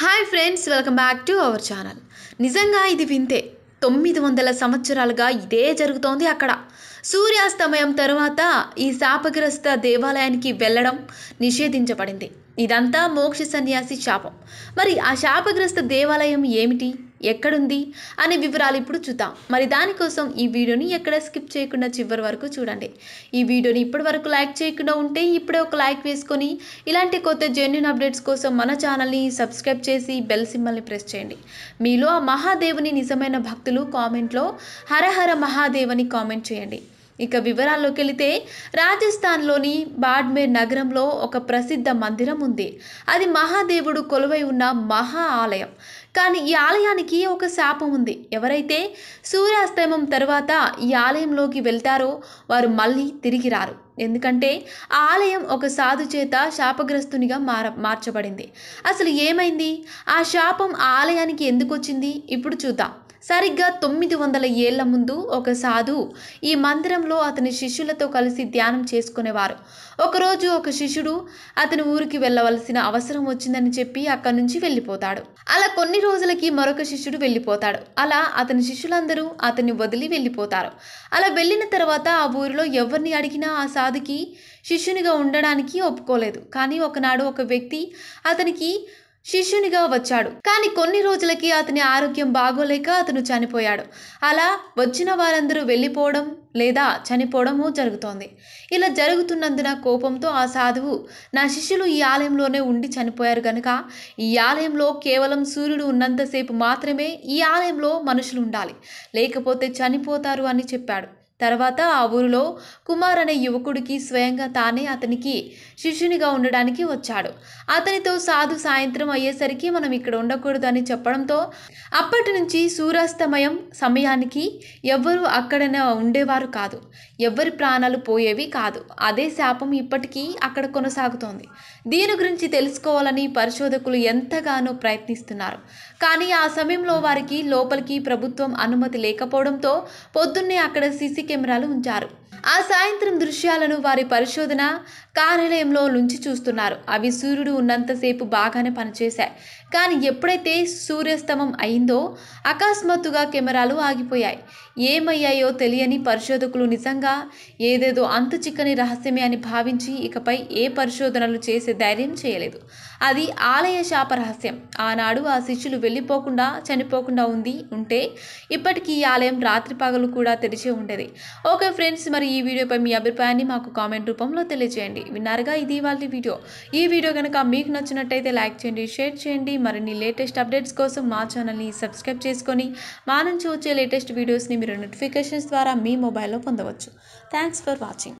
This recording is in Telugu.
hi friends welcome back to our channel నిజంగా ఇది వింతే తొమ్మిది వందల సంవత్సరాలుగా ఇదే జరుగుతోంది అక్కడ సూర్యాస్తమయం తరువాత ఈ శాపగ్రస్త దేవాలయానికి వెళ్ళడం నిషేధించబడింది ఇదంతా మోక్ష సన్యాసి శాపం మరి ఆ శాపగ్రస్త దేవాలయం ఏమిటి ఎక్కడుంది అనే వివరాలు ఇప్పుడు చూద్దాం మరి దానికోసం ఈ వీడియోని ఎక్కడ స్కిప్ చేయకుండా చివరి వరకు చూడండి ఈ వీడియోని ఇప్పటి వరకు లైక్ చేయకుండా ఉంటే ఇప్పుడే ఒక లైక్ వేసుకొని ఇలాంటి కొత్త జెన్యున్ అప్డేట్స్ కోసం మన ఛానల్ని సబ్స్క్రైబ్ చేసి బెల్ సింబల్ని ప్రెస్ చేయండి మీలో ఆ మహాదేవుని నిజమైన భక్తులు కామెంట్లో హరహర మహాదేవని కామెంట్ చేయండి ఇక వివరాల్లోకి వెళితే రాజస్థాన్లోని బాడ్మేర్ నగరంలో ఒక ప్రసిద్ధ మందిరం ఉంది అది మహాదేవుడు కొలువై ఉన్న మహా ఆలయం కానీ ఈ ఆలయానికి ఒక శాపం ఉంది ఎవరైతే సూర్యాస్తమం తర్వాత ఈ ఆలయంలోకి వెళ్తారో వారు మళ్ళీ తిరిగి రారు ఎందుకంటే ఆ ఆలయం ఒక సాధు చేత శాపగ్రస్తునిగా మార మార్చబడింది అసలు ఏమైంది ఆ శాపం ఆ ఆలయానికి ఎందుకు వచ్చింది ఇప్పుడు చూద్దాం సరిగ్గా తొమ్మిది వందల ఏళ్ల ముందు ఒక సాధు ఈ మందిరంలో అతని శిష్యులతో కలిసి ధ్యానం చేసుకునేవారు ఒకరోజు ఒక శిష్యుడు అతని ఊరికి వెళ్ళవలసిన అవసరం వచ్చిందని చెప్పి అక్కడి నుంచి వెళ్ళిపోతాడు అలా కొన్ని కొన్ని రోజులకి మరొక శిష్యుడు వెళ్ళిపోతాడు అలా అతని శిష్యులందరూ అతన్ని వదిలి వెళ్ళిపోతారు అలా వెళ్ళిన తర్వాత ఆ ఊరిలో ఎవరిని అడిగినా ఆ సాధుకి శిష్యునిగా ఉండడానికి ఒప్పుకోలేదు కానీ ఒకనాడు ఒక వ్యక్తి అతనికి శిష్యునిగా వచ్చాడు కానీ కొన్ని రోజులకి అతని ఆరోగ్యం బాగోలేక అతను చనిపోయాడు అలా వచ్చిన వారందరూ వెళ్ళిపోవడం లేదా చనిపోవడము జరుగుతోంది ఇలా జరుగుతున్నందున కోపంతో ఆ సాధువు నా శిష్యులు ఈ ఆలయంలోనే ఉండి చనిపోయారు కనుక ఈ ఆలయంలో కేవలం సూర్యుడు ఉన్నంతసేపు మాత్రమే ఈ ఆలయంలో మనుషులు ఉండాలి లేకపోతే చనిపోతారు అని చెప్పాడు తర్వాత ఆ ఊరిలో కుమార్ అనే యువకుడికి స్వయంగా తానే అతనికి శిష్యునిగా ఉండడానికి వచ్చాడు అతనితో సాధు సాయంత్రం అయ్యేసరికి మనం ఇక్కడ ఉండకూడదు అని చెప్పడంతో అప్పటి నుంచి సూర్యాస్తమయం సమయానికి ఎవ్వరూ అక్కడనే ఉండేవారు కాదు ఎవ్వరి ప్రాణాలు పోయేవి కాదు అదే శాపం ఇప్పటికీ అక్కడ కొనసాగుతోంది దీని గురించి తెలుసుకోవాలని పరిశోధకులు ఎంతగానో ప్రయత్నిస్తున్నారు కానీ ఆ సమయంలో వారికి లోపలికి ప్రభుత్వం అనుమతి లేకపోవడంతో పొద్దున్నే అక్కడ సిసి కెమెరాలు ఉంచారు ఆ సాయంత్రం దృశ్యాలను వారి పరిశోధన కార్యాలయంలో నుంచి చూస్తున్నారు అవి సూర్యుడు ఉన్నంతసేపు బాగానే పనిచేశాయి కానీ ఎప్పుడైతే సూర్యాస్తమం అయిందో అకస్మాత్తుగా కెమెరాలు ఆగిపోయాయి ఏమయ్యాయో తెలియని పరిశోధకులు నిజంగా ఏదేదో అంత చిక్కని రహస్యమే అని భావించి ఇకపై ఏ పరిశోధనలు చేసే ధైర్యం చేయలేదు అది ఆలయ శాప రహస్యం ఆనాడు ఆ శిష్యులు వెళ్ళిపోకుండా చనిపోకుండా ఉంది ఉంటే ఇప్పటికీ ఈ ఆలయం రాత్రి పగలు కూడా తెరిచే ఉండేది ఓకే ఫ్రెండ్స్ మరి ఈ వీడియోపై మీ అభిప్రాయాన్ని మాకు కామెంట్ రూపంలో తెలియజేయండి విన్నారుగా ఇది ఇవాళ వీడియో ఈ వీడియో కనుక మీకు నచ్చినట్టయితే లైక్ చేయండి షేర్ చేయండి మరిన్ని లేటెస్ట్ అప్డేట్స్ కోసం మా ఛానల్ని సబ్స్క్రైబ్ చేసుకొని మా నుంచి వచ్చే లేటెస్ట్ వీడియోస్ని మీరు నోటిఫికేషన్స్ ద్వారా మీ మొబైల్లో పొందవచ్చు థ్యాంక్స్ ఫర్ వాచింగ్